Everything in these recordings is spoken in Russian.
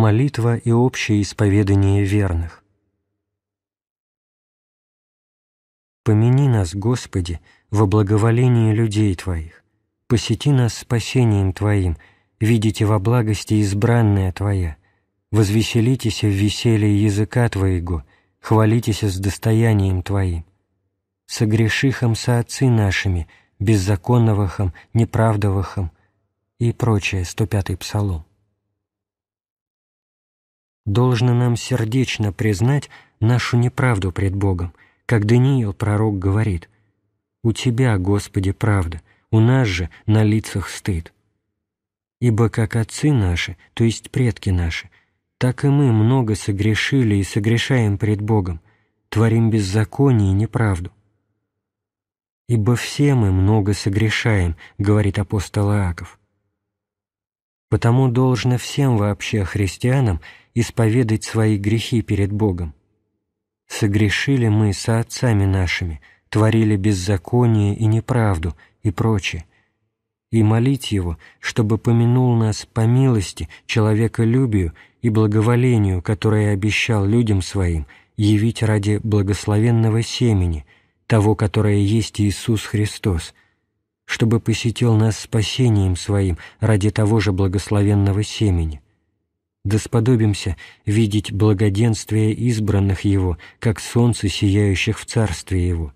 молитва и общее исповедание верных. Помяни нас, Господи, во благоволении людей Твоих, посети нас спасением Твоим, видите во благости избранная Твоя, возвеселитесь в веселье языка Твоего, хвалитесь с достоянием Твоим. Согрешихом соотцы нашими, беззаконновахом, неправдовахом и прочее, 105-й псалом должно нам сердечно признать нашу неправду пред Богом, как Даниил, пророк, говорит «У Тебя, Господи, правда, у нас же на лицах стыд». Ибо как отцы наши, то есть предки наши, так и мы много согрешили и согрешаем пред Богом, творим беззаконие и неправду. «Ибо все мы много согрешаем», — говорит апостол Иаков. Потому должно всем вообще христианам исповедать свои грехи перед Богом. Согрешили мы со отцами нашими, творили беззаконие и неправду и прочее. И молить Его, чтобы помянул нас по милости, человеколюбию и благоволению, которое обещал людям своим, явить ради благословенного семени, того, которое есть Иисус Христос, чтобы посетил нас спасением Своим ради того же благословенного семени. Да сподобимся видеть благоденствие избранных Его, как солнце, сияющих в Царстве Его,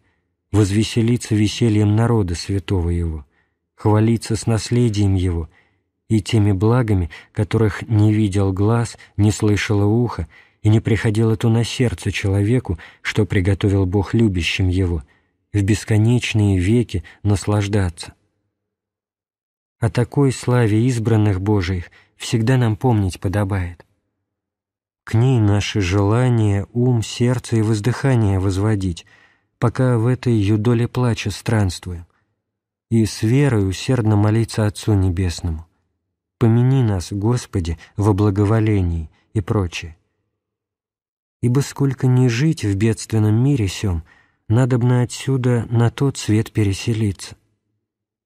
возвеселиться весельем народа святого Его, хвалиться с наследием Его и теми благами, которых не видел глаз, не слышало ухо и не приходило то на сердце человеку, что приготовил Бог любящим Его — в бесконечные веки наслаждаться. О такой славе избранных Божиих всегда нам помнить подобает. К ней наши желания, ум, сердце и воздыхание возводить, пока в этой юдоле плача странствуем, и с верой усердно молиться Отцу Небесному. «Помяни нас, Господи, во благоволении» и прочее. Ибо сколько ни жить в бедственном мире сём — надобно отсюда на тот свет переселиться.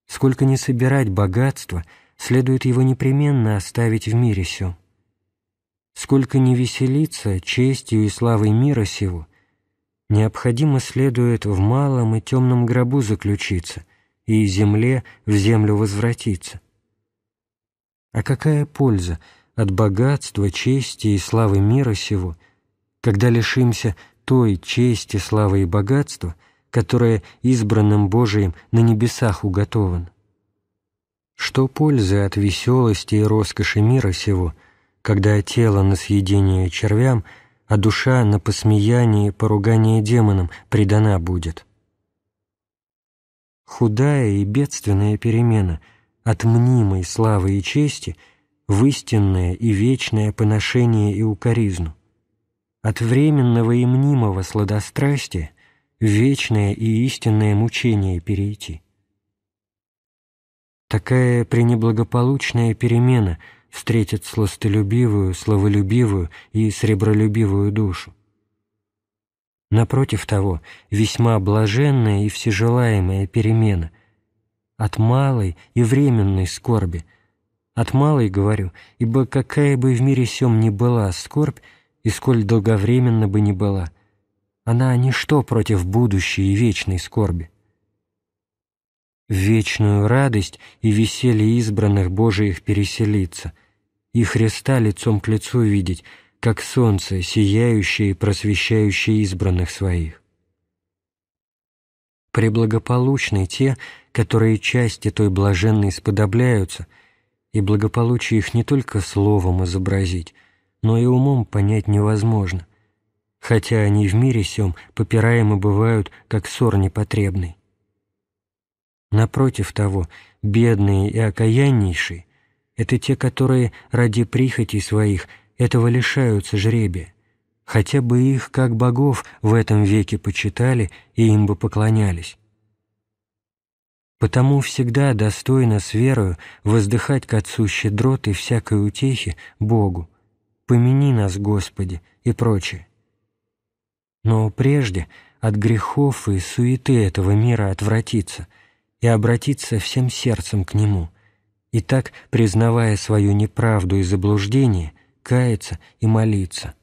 Сколько не собирать богатства, следует его непременно оставить в мире сём. Сколько не веселиться честью и славой мира сего, необходимо следует в малом и темном гробу заключиться и земле в землю возвратиться. А какая польза от богатства, чести и славы мира сего, когда лишимся той чести, славы и богатства, которое избранным Божиим на небесах уготован, Что пользы от веселости и роскоши мира сего, когда тело на съедение червям, а душа на посмеяние и поругание демонам предана будет? Худая и бедственная перемена от мнимой славы и чести в истинное и вечное поношение и укоризну от временного и мнимого сладострастия в вечное и истинное мучение перейти. Такая пренеблагополучная перемена встретит сластолюбивую, словолюбивую и сребролюбивую душу. Напротив того, весьма блаженная и всежелаемая перемена от малой и временной скорби, от малой, говорю, ибо какая бы в мире сём ни была скорбь, и сколь долговременно бы ни была, она ничто против будущей и вечной скорби. В вечную радость и веселье избранных Божиих переселиться, и Христа лицом к лицу видеть, как солнце, сияющее и просвещающее избранных своих. Преблагополучны те, которые части той блаженной сподобляются, и благополучие их не только словом изобразить — но и умом понять невозможно, хотя они в мире сём попираемы бывают, как ссор непотребный. Напротив того, бедные и окаяннейшие — это те, которые ради прихоти своих этого лишаются жребия, хотя бы их, как богов, в этом веке почитали и им бы поклонялись. Потому всегда достойно с верою воздыхать к Отцу щедроты всякой утехи Богу, «Помяни нас, Господи» и прочее. Но прежде от грехов и суеты этого мира отвратиться и обратиться всем сердцем к Нему, и так, признавая свою неправду и заблуждение, каяться и молиться.